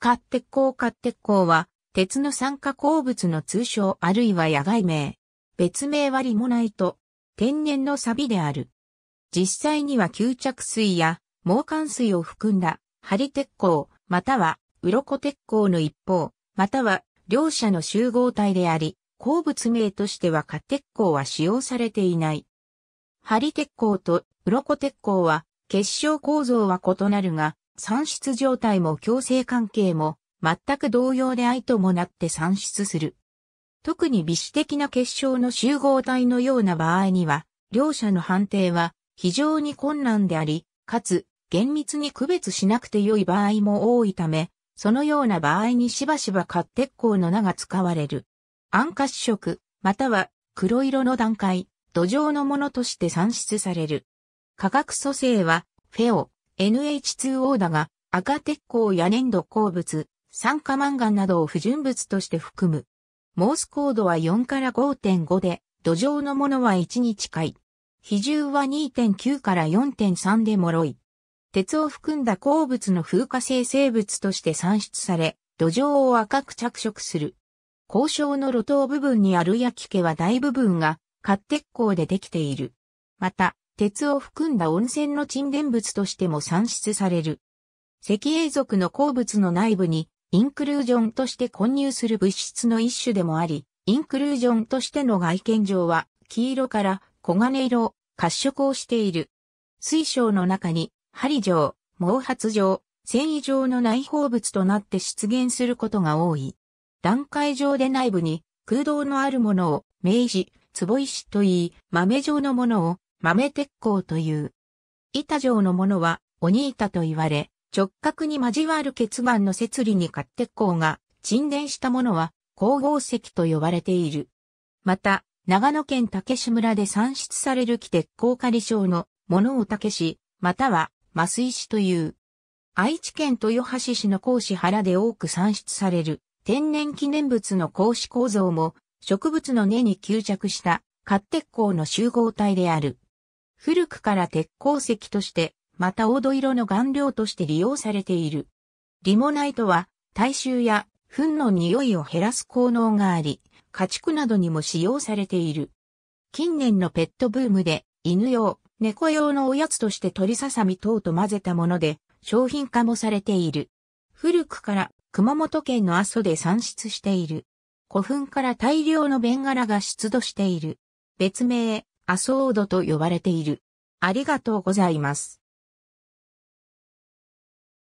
カ鉄鋼ッ鉄鋼は、鉄の酸化鉱物の通称あるいは野外名。別名はリモナイト、天然の錆である。実際には吸着水や毛管水を含んだ、針鉄鋼、または、鱗鉄鋼の一方、または、両者の集合体であり、鉱物名としては滑鉄鋼は使用されていない。針鉄鋼と鱗鉄鋼は、結晶構造は異なるが、産出状態も共生関係も全く同様で相ともなって産出する。特に微子的な結晶の集合体のような場合には、両者の判定は非常に困難であり、かつ厳密に区別しなくて良い場合も多いため、そのような場合にしばしば褐鉄鋼の名が使われる。暗褐色、または黒色の段階、土壌のものとして産出される。化学組成は、フェオ、NH2O だが、赤鉄鋼や粘土鉱物、酸化マンガンなどを不純物として含む。モースコードは4から5.5で、土壌のものは1に近い。比重は2.9から4.3で脆い。鉄を含んだ鉱物の風化性生物として産出され、土壌を赤く着色する。交渉の路頭部分にある焼き家は大部分が、褐鉄鋼でできている。また、鉄を含んだ温泉の沈殿物としても産出される。石英族の鉱物の内部に、インクルージョンとして混入する物質の一種でもあり、インクルージョンとしての外見上は、黄色から黄金色、褐色をしている。水晶の中に、針状、毛髪状、繊維状の内包物となって出現することが多い。段階上で内部に空洞のあるものを、明治、壺石といい、豆状のものを、豆鉄鋼という。板状のものは、鬼板と言われ、直角に交わる結番の摂理にテ鉄鋼が沈殿したものは、光合石と呼ばれている。また、長野県竹志村で産出される木鉄鋼仮症のものを竹市、または麻酔市という。愛知県豊橋市の甲子原で多く産出される天然記念物の甲子構造も植物の根に吸着したテ鉄鋼の集合体である。古くから鉄鉱石として、また黄土色の顔料として利用されている。リモナイトは、大臭や糞の匂いを減らす効能があり、家畜などにも使用されている。近年のペットブームで、犬用、猫用のおやつとして鳥ささみ等と混ぜたもので、商品化もされている。古くから熊本県の阿蘇で産出している。古墳から大量のベンガラが出土している。別名、アソードと呼ばれている。ありがとうございます。